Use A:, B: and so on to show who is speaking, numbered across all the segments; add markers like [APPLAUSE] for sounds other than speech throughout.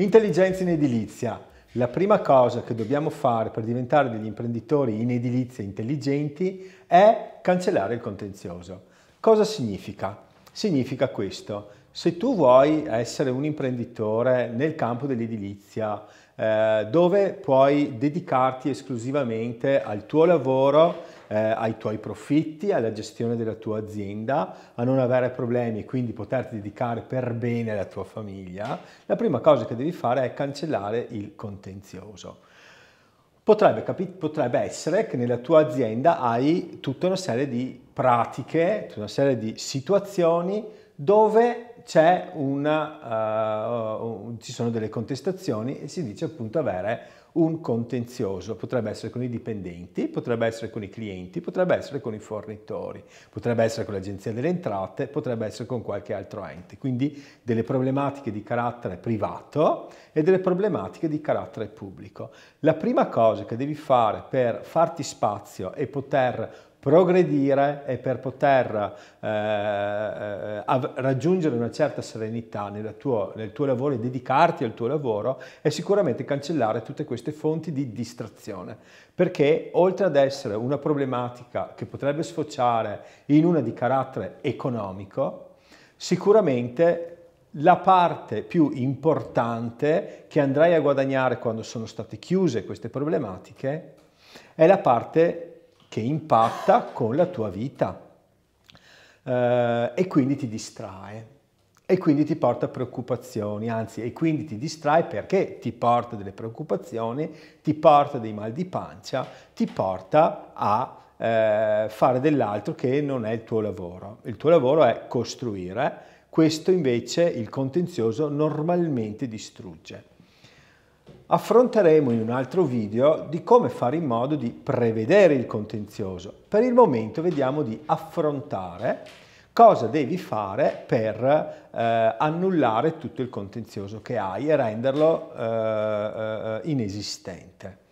A: Intelligenza in edilizia. La prima cosa che dobbiamo fare per diventare degli imprenditori in edilizia intelligenti è cancellare il contenzioso. Cosa significa? Significa questo. Se tu vuoi essere un imprenditore nel campo dell'edilizia, eh, dove puoi dedicarti esclusivamente al tuo lavoro eh, ai tuoi profitti, alla gestione della tua azienda, a non avere problemi e quindi poterti dedicare per bene alla tua famiglia, la prima cosa che devi fare è cancellare il contenzioso. Potrebbe, potrebbe, essere che nella tua azienda hai tutta una serie di pratiche, tutta una serie di situazioni dove una, uh, ci sono delle contestazioni e si dice appunto avere un contenzioso, potrebbe essere con i dipendenti, potrebbe essere con i clienti, potrebbe essere con i fornitori, potrebbe essere con l'agenzia delle entrate, potrebbe essere con qualche altro ente, quindi delle problematiche di carattere privato e delle problematiche di carattere pubblico. La prima cosa che devi fare per farti spazio e poter progredire e per poter eh, eh raggiungere una certa serenità nel tuo, nel tuo lavoro e dedicarti al tuo lavoro è sicuramente cancellare tutte queste fonti di distrazione. Perché oltre ad essere una problematica che potrebbe sfociare in una di carattere economico, sicuramente la parte più importante che andrai a guadagnare quando sono state chiuse queste problematiche è la parte che impatta con la tua vita eh, e quindi ti distrae e quindi ti porta preoccupazioni, anzi e quindi ti distrae perché ti porta delle preoccupazioni, ti porta dei mal di pancia, ti porta a eh, fare dell'altro che non è il tuo lavoro. Il tuo lavoro è costruire, questo invece il contenzioso normalmente distrugge affronteremo in un altro video di come fare in modo di prevedere il contenzioso. Per il momento vediamo di affrontare cosa devi fare per eh, annullare tutto il contenzioso che hai e renderlo eh, eh, eh inesistente.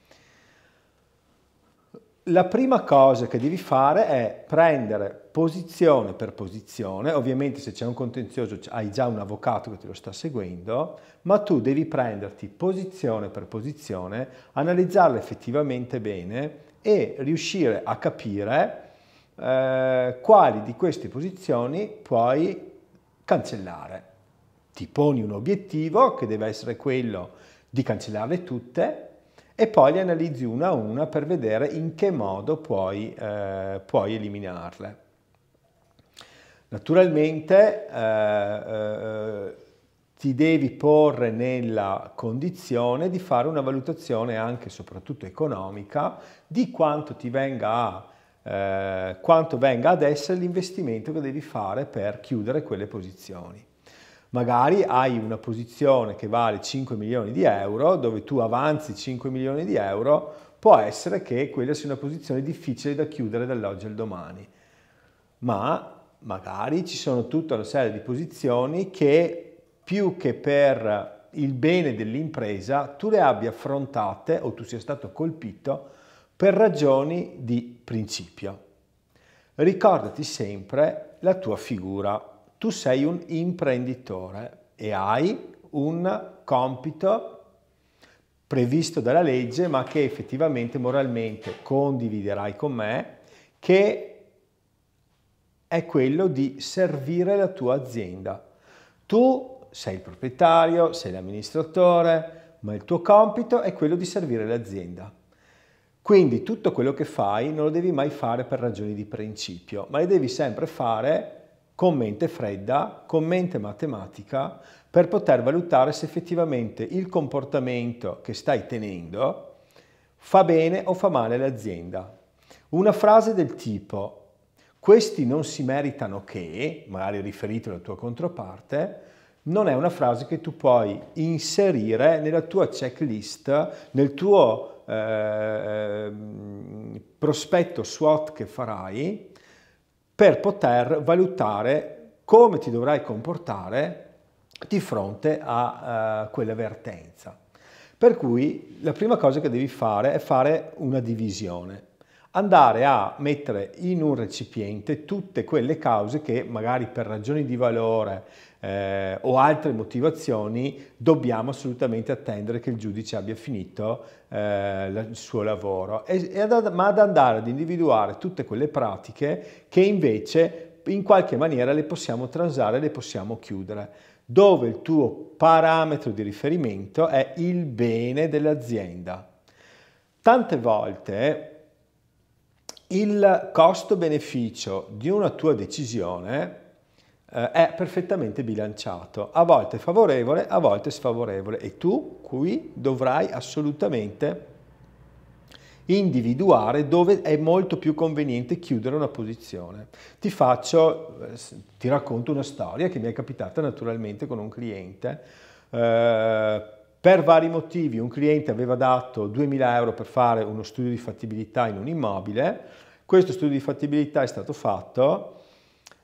A: La prima cosa che devi fare è prendere posizione per posizione, ovviamente se c'è un contenzioso hai già un avvocato che te lo sta seguendo, ma tu devi prenderti posizione per posizione, analizzarla effettivamente bene e riuscire a capire eh, quali di queste posizioni puoi cancellare. Ti poni un obiettivo che deve essere quello di cancellarle tutte e poi le analizzi una a una per vedere in che modo puoi, eh, puoi eliminarle. Naturalmente eh, eh, ti devi porre nella condizione di fare una valutazione anche e soprattutto economica di quanto ti venga a eh, quanto venga ad essere l'investimento che devi fare per chiudere quelle posizioni. Magari hai una posizione che vale 5 milioni di euro, dove tu avanzi 5 milioni di euro, può essere che quella sia una posizione difficile da chiudere dall'oggi al domani. Ma magari ci sono tutta una serie di posizioni che più che per il bene dell'impresa tu le abbia affrontate o tu sia stato colpito per ragioni di principio. Ricordati sempre la tua figura tu sei un imprenditore e hai un compito previsto dalla legge ma che effettivamente moralmente condividerai con me che è quello di servire la tua azienda. Tu sei il proprietario, sei l'amministratore, ma il tuo compito è quello di servire l'azienda. Quindi tutto quello che fai non lo devi mai fare per ragioni di principio, ma le devi sempre fare con mente fredda, con mente matematica, per poter valutare se effettivamente il comportamento che stai tenendo fa bene o fa male all'azienda. Una frase del tipo questi non si meritano che, magari riferito alla tua controparte, non è una frase che tu puoi inserire nella tua checklist, nel tuo eh, ehm, prospetto SWOT che farai per poter valutare come ti dovrai comportare di fronte a uh, quell'avvertenza. Per cui la prima cosa che devi fare è fare una divisione, andare a mettere in un recipiente tutte quelle cause che magari per ragioni di valore, eh, o altre motivazioni, dobbiamo assolutamente attendere che il giudice abbia finito eh, il suo lavoro, e, e ad, ma ad andare ad individuare tutte quelle pratiche che invece in qualche maniera le possiamo transare, le possiamo chiudere, dove il tuo parametro di riferimento è il bene dell'azienda. Tante volte il costo-beneficio di una tua decisione eh, è perfettamente bilanciato, a volte favorevole, a volte sfavorevole e tu qui dovrai assolutamente individuare dove è molto più conveniente chiudere una posizione. Ti faccio, eh, ti racconto una storia che mi è capitata naturalmente con un cliente. Eh, per vari motivi un cliente aveva dato 2000 euro per fare uno studio di fattibilità in un immobile, questo studio di fattibilità è stato fatto,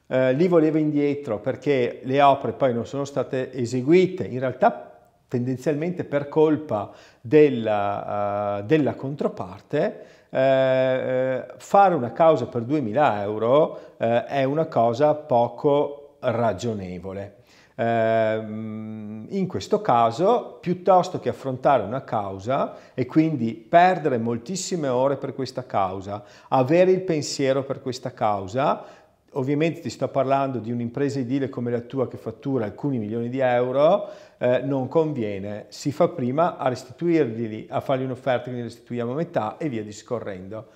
A: eh, li voleva indietro perché le opere poi non sono state eseguite, in realtà tendenzialmente per colpa della, uh, eh, della controparte, eh, eh, fare una causa per 2.000 euro eh, è una cosa poco ragionevole. Ehm, in questo caso, piuttosto che affrontare una causa e quindi perdere moltissime ore per questa causa, avere il pensiero per questa causa, Ovviamente ti sto parlando di un'impresa edile come la tua che fattura alcuni milioni di euro, eh, non conviene, si fa prima a restituirli, a fargli un'offerta che ne restituiamo a metà e via discorrendo.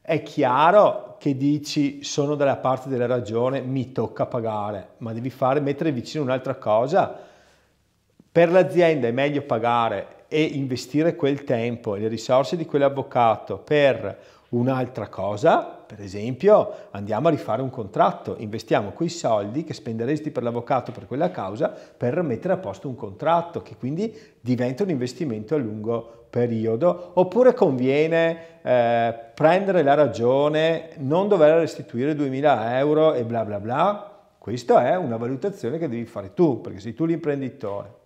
A: È chiaro che dici sono dalla parte della ragione, mi tocca pagare, ma devi fare mettere vicino un'altra cosa. Per l'azienda è meglio pagare e investire quel tempo e le risorse di quell'avvocato per Un'altra cosa, per esempio, andiamo a rifare un contratto, investiamo quei soldi che spenderesti per l'avvocato per quella causa per mettere a posto un contratto che quindi diventa un investimento a lungo periodo, oppure conviene eh, prendere la ragione, non dover restituire 2000 euro e bla bla bla. Questa è una valutazione che devi fare tu, perché sei tu l'imprenditore.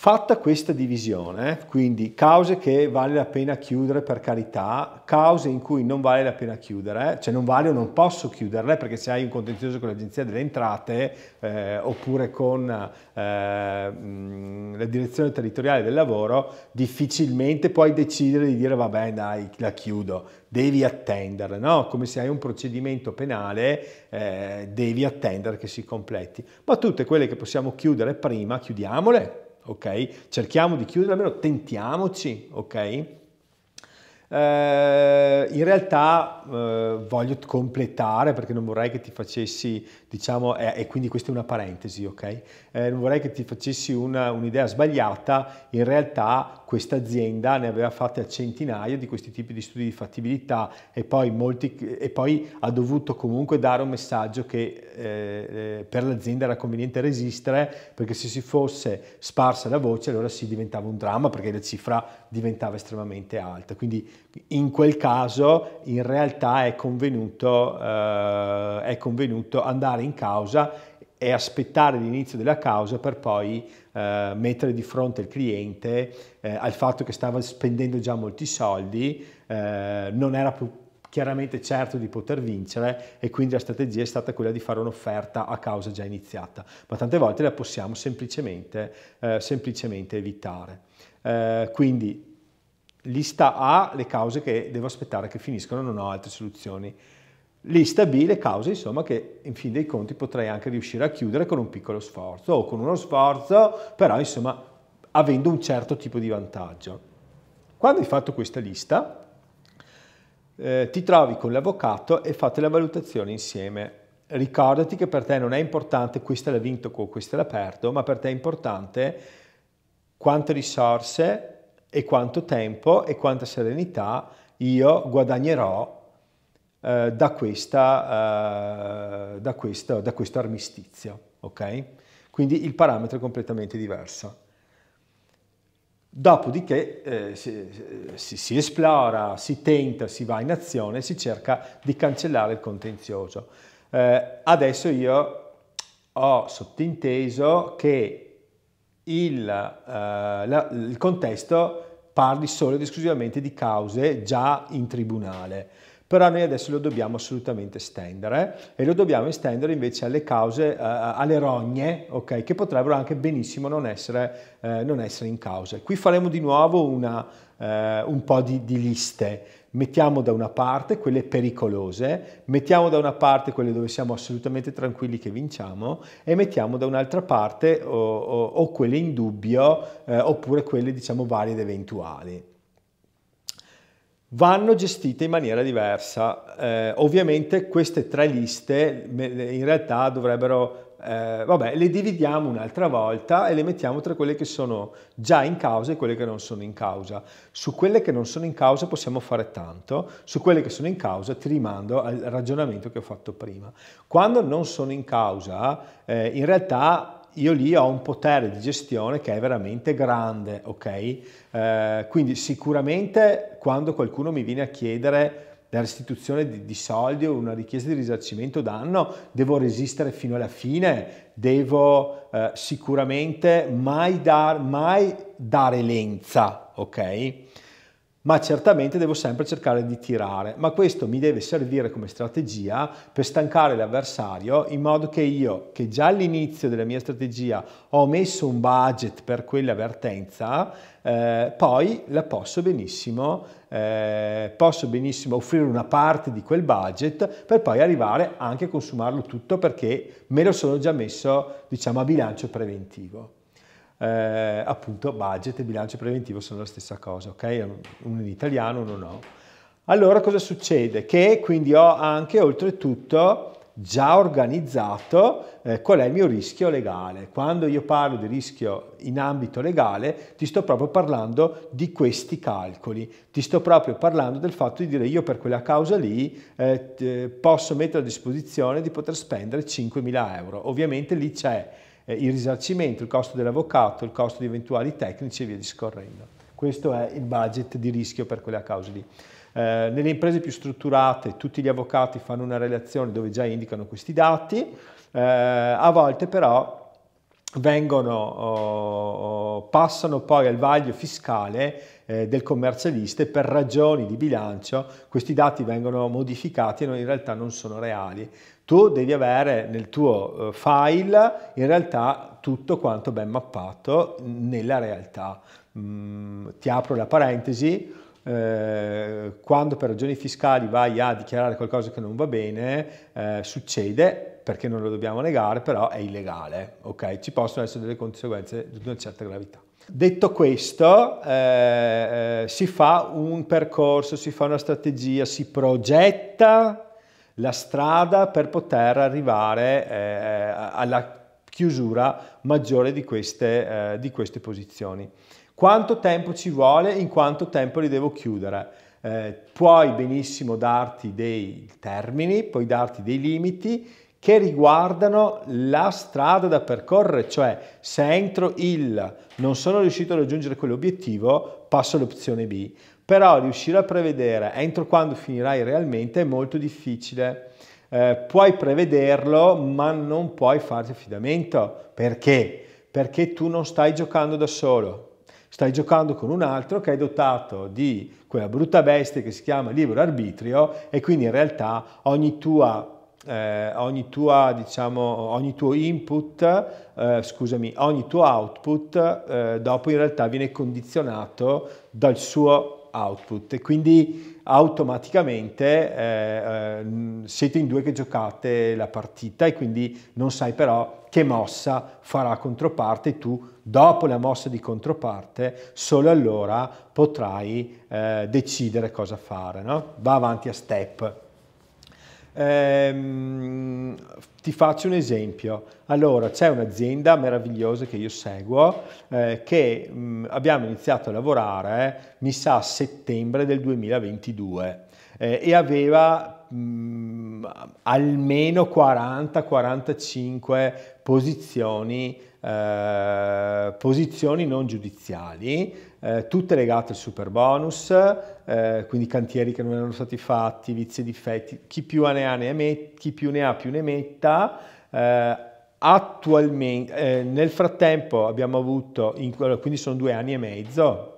A: Fatta questa divisione, quindi cause che vale la pena chiudere per carità, cause in cui non vale la pena chiudere, cioè non vale o non posso chiuderle perché se hai un contenzioso con l'Agenzia delle Entrate eh, oppure con eh, mm, la Direzione Territoriale del Lavoro, difficilmente puoi decidere di dire vabbè dai la chiudo, devi attendere, no? come se hai un procedimento penale eh, devi attendere che si completi, ma tutte quelle che possiamo chiudere prima chiudiamole ok? Cerchiamo di chiudere, almeno tentiamoci, ok? Eh, in realtà eh, voglio completare perché non vorrei che ti facessi, diciamo, eh, e quindi questa è una parentesi, ok? Eh, non vorrei che ti facessi una, un'idea sbagliata, in realtà questa azienda ne aveva fatte a centinaia di questi tipi di studi di fattibilità e poi, molti, e poi ha dovuto comunque dare un messaggio che eh, eh, per l'azienda era conveniente resistere perché se si fosse sparsa la voce allora si diventava un dramma perché la cifra diventava estremamente alta. Quindi in quel caso in realtà è convenuto, eh, è convenuto andare in causa e aspettare l'inizio della causa per poi eh, mettere di fronte il cliente eh, al fatto che stava spendendo già molti soldi, eh, non era più chiaramente certo di poter vincere e quindi la strategia è stata quella di fare un'offerta a causa già iniziata, ma tante volte la possiamo semplicemente, eh, semplicemente evitare. Eh, quindi Lista A le cause che devo aspettare che finiscono, non ho altre soluzioni. Lista B le cause insomma che in fin dei conti potrei anche riuscire a chiudere con un piccolo sforzo o con uno sforzo però insomma avendo un certo tipo di vantaggio. Quando hai fatto questa lista eh, ti trovi con l'avvocato e fate la valutazione insieme. Ricordati che per te non è importante questa l'ha vinto o questa l'ha perso, ma per te è importante quante risorse e quanto tempo e quanta serenità io guadagnerò eh, da, questa, eh, da, questo, da, questo, armistizio. Okay? Quindi il parametro è completamente diverso. Dopodiché eh, si, si, si, esplora, si tenta, si va in azione, si cerca di cancellare il contenzioso. Eh, adesso io ho sottinteso che il, eh, la, il contesto parli solo ed esclusivamente di cause già in tribunale però noi adesso lo dobbiamo assolutamente estendere e lo dobbiamo estendere invece alle cause, eh, alle rogne, okay, che potrebbero anche benissimo non essere, eh, non essere, in causa. Qui faremo di nuovo una, eh, un po' di, di liste Mettiamo da una parte quelle pericolose, mettiamo da una parte quelle dove siamo assolutamente tranquilli che vinciamo e mettiamo da un'altra parte o, o, o, quelle in dubbio eh, oppure quelle diciamo varie ed eventuali vanno gestite in maniera diversa. Eh, ovviamente queste tre liste in realtà dovrebbero eh, vabbè, le dividiamo un'altra volta e le mettiamo tra quelle che sono già in causa e quelle che non sono in causa. Su quelle che non sono in causa possiamo fare tanto, su quelle che sono in causa ti rimando al ragionamento che ho fatto prima. Quando non sono in causa, eh, in realtà io lì ho un potere di gestione che è veramente grande, ok? Eh, quindi sicuramente quando qualcuno mi viene a chiedere la restituzione di, di, soldi o una richiesta di risarcimento danno, devo resistere fino alla fine, devo eh, sicuramente mai, dar, mai dare lenza, ok? ma certamente devo sempre cercare di tirare, ma questo mi deve servire come strategia per stancare l'avversario in modo che io, che già all'inizio della mia strategia ho messo un budget per quell'avvertenza, eh, poi la posso benissimo, eh, posso benissimo offrire una parte di quel budget per poi arrivare anche a consumarlo tutto perché me lo sono già messo diciamo a bilancio preventivo eh, appunto budget e bilancio preventivo sono la stessa cosa, ok? Uno in italiano, uno no. Allora cosa succede? Che quindi ho anche oltretutto già organizzato eh, qual è il mio rischio legale. Quando io parlo di rischio in ambito legale, ti sto proprio parlando di questi calcoli, ti sto proprio parlando del fatto di dire io per quella causa lì eh, posso mettere a disposizione di poter spendere 5.000 euro. Ovviamente lì c'è eh, il risarcimento, il costo dell'avvocato, il costo di eventuali tecnici e via discorrendo. Questo è il budget di rischio per quelle cause lì. Eh, nelle imprese più strutturate tutti gli avvocati fanno una relazione dove già indicano questi dati, eh, a volte però vengono, oh, passano poi al vaglio fiscale eh, del commercialista e per ragioni di bilancio questi dati vengono modificati e in realtà non sono reali. Tu devi avere nel tuo eh, file in realtà tutto quanto ben mappato nella realtà. Mm, ti apro la parentesi, eh, quando per ragioni fiscali vai a dichiarare qualcosa che non va bene, eh, succede perché non lo dobbiamo negare, però è illegale, ok? Ci possono essere delle conseguenze di una certa gravità. Detto questo, eh, eh, si fa un percorso, si fa una strategia, si progetta la strada per poter arrivare eh, eh, alla chiusura maggiore di queste, eh, di queste posizioni. Quanto tempo ci vuole, in quanto tempo li devo chiudere? Eh, puoi benissimo darti dei termini, puoi darti dei limiti, che riguardano la strada da percorrere, cioè se entro il non sono riuscito a raggiungere quell'obiettivo, passo all'opzione B. Però riuscire a prevedere entro quando finirai realmente è molto difficile. Eh, puoi prevederlo, ma non puoi farti affidamento. Perché? Perché tu non stai giocando da solo, stai giocando con un altro che è dotato di quella brutta bestia che si chiama libero arbitrio e quindi in realtà ogni tua eh, ogni, tua, diciamo, ogni tuo input, eh, scusami, ogni tuo output eh, dopo in realtà viene condizionato dal suo output e quindi automaticamente eh, eh, siete in due che giocate la partita e quindi non sai però che mossa farà controparte tu dopo la mossa di controparte solo allora potrai eh, decidere cosa fare no? va avanti a step Ehm, ti faccio un esempio. Allora, c'è un'azienda meravigliosa che io seguo, eh, che mh, abbiamo iniziato a lavorare, mi sa, a settembre del 2022 eh, e aveva mh, mm, almeno 40-45 posizioni, eh, posizioni non giudiziali, eh, tutte legate al super bonus, eh, quindi cantieri che non erano stati fatti, vizi e difetti, chi più ne ha, ne met- chi più ne, ha più ne metta. Eh, attualmente, eh, nel frattempo abbiamo avuto, in, quindi sono due anni e mezzo,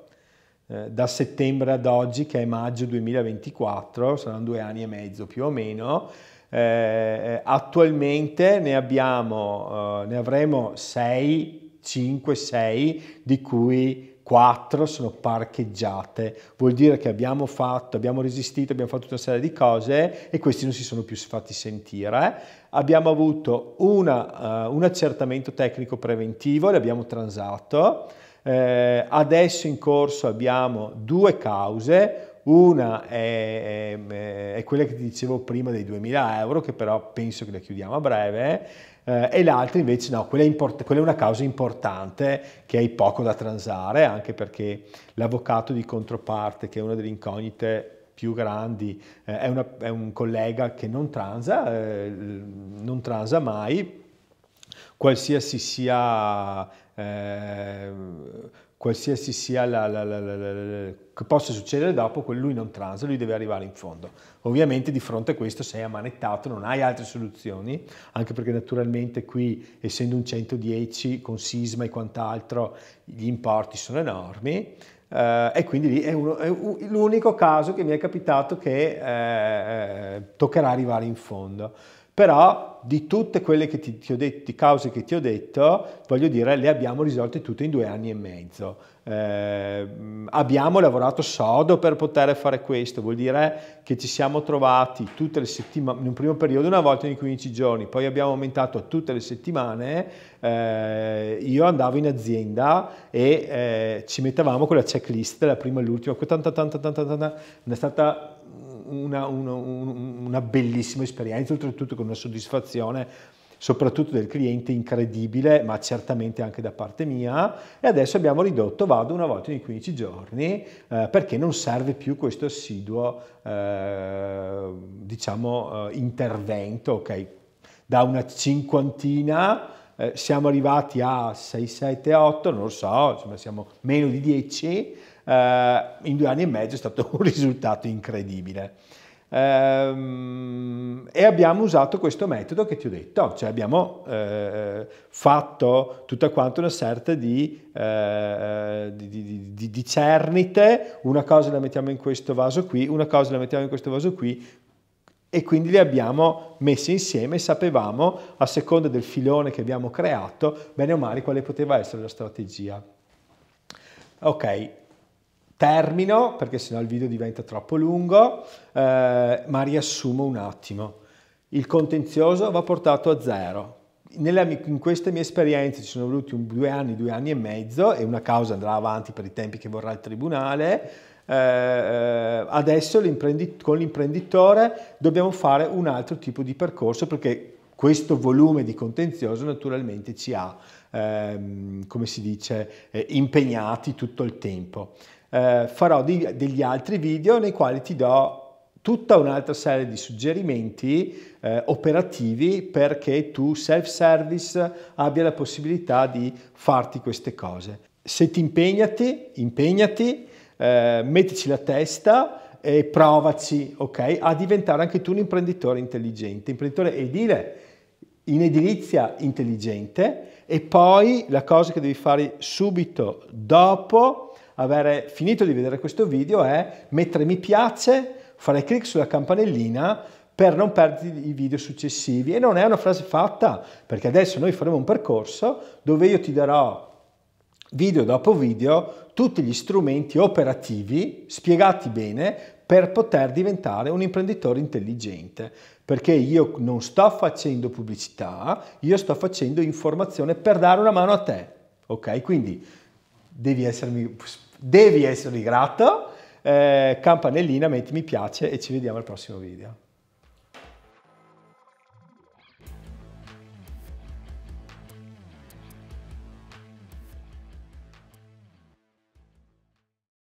A: eh, da settembre ad oggi, che è maggio 2024, saranno due anni e mezzo più o meno, eh, eh attualmente ne, abbiamo, eh, ne avremo 6, 5, 6, di cui 4 sono parcheggiate. Vuol dire che abbiamo fatto, abbiamo resistito, abbiamo fatto tutta una serie di cose e questi non si sono più fatti sentire. Eh. Abbiamo avuto una, uh, un accertamento tecnico preventivo, l'abbiamo transato eh, adesso in corso abbiamo due cause, una è, è, è, quella che ti dicevo prima dei 2000 euro, che però penso che la chiudiamo a breve, eh, e l'altra invece no, quella è, import- quella è, una causa importante che hai poco da transare, anche perché l'avvocato di controparte, che è una delle incognite più grandi, eh, è, una, è, un collega che non transa, eh, non transa mai, qualsiasi sia eh, qualsiasi sia la, la, la, la, che possa succedere dopo, lui non transa, lui deve arrivare in fondo. Ovviamente di fronte a questo sei ammanettato, non hai altre soluzioni, anche perché naturalmente qui, essendo un 110 con sisma e quant'altro, gli importi sono enormi. Eh, e quindi lì è, è l'unico caso che mi è capitato che eh, eh toccherà arrivare in fondo però di tutte quelle che ti, ti ho detto, cause che ti ho detto, voglio dire, le abbiamo risolte tutte in due anni e mezzo. Eh, abbiamo lavorato sodo per poter fare questo, vuol dire che ci siamo trovati tutte le settimane, in un primo periodo una volta ogni 15 giorni, poi abbiamo aumentato a tutte le settimane, eh, io andavo in azienda e eh, ci mettevamo con la checklist la prima e l'ultima, tanta, tanta, tanta, tanta, all'ultima, è stata una, una, una bellissima esperienza, oltretutto con una soddisfazione soprattutto del cliente incredibile, ma certamente anche da parte mia. E adesso abbiamo ridotto, vado una volta ogni 15 giorni, eh, perché non serve più questo assiduo, eh, diciamo, eh, intervento, ok? Da una cinquantina eh, siamo arrivati a 6, 7, 8, non lo so, insomma siamo meno di 10 eh, in due anni e mezzo è stato un [LAUGHS] risultato incredibile. Ehm, e abbiamo usato questo metodo che ti ho detto, cioè abbiamo eh, fatto tutta quanta una serie di, eh, di, di, di cernite, una cosa la mettiamo in questo vaso qui, una cosa la mettiamo in questo vaso qui, e quindi le abbiamo messe insieme e sapevamo, a seconda del filone che abbiamo creato, bene o male quale poteva essere la strategia. Ok, termino perché sennò il video diventa troppo lungo, eh, ma riassumo un attimo. Il contenzioso va portato a zero. Nella, in queste mie esperienze ci sono voluti un, due anni, due anni e mezzo e una causa andrà avanti per i tempi che vorrà il tribunale. Eh, eh adesso con l'imprenditore dobbiamo fare un altro tipo di percorso perché questo volume di contenzioso naturalmente ci ha, ehm, come si dice, eh, impegnati tutto il tempo eh, farò di, degli altri video nei quali ti do tutta un'altra serie di suggerimenti eh, operativi perché tu self-service abbia la possibilità di farti queste cose. Se ti impegnati, impegnati, eh, mettici la testa e provaci, ok, a diventare anche tu un imprenditore intelligente, imprenditore edile, in edilizia intelligente e poi la cosa che devi fare subito dopo avere finito di vedere questo video è mettere mi piace, fare clic sulla campanellina per non perdere i video successivi. E non è una frase fatta, perché adesso noi faremo un percorso dove io ti darò video dopo video tutti gli strumenti operativi spiegati bene per poter diventare un imprenditore intelligente. Perché io non sto facendo pubblicità, io sto facendo informazione per dare una mano a te. Ok? Quindi devi essermi devi essere grato, eh, campanellina, metti mi piace e ci vediamo al prossimo video.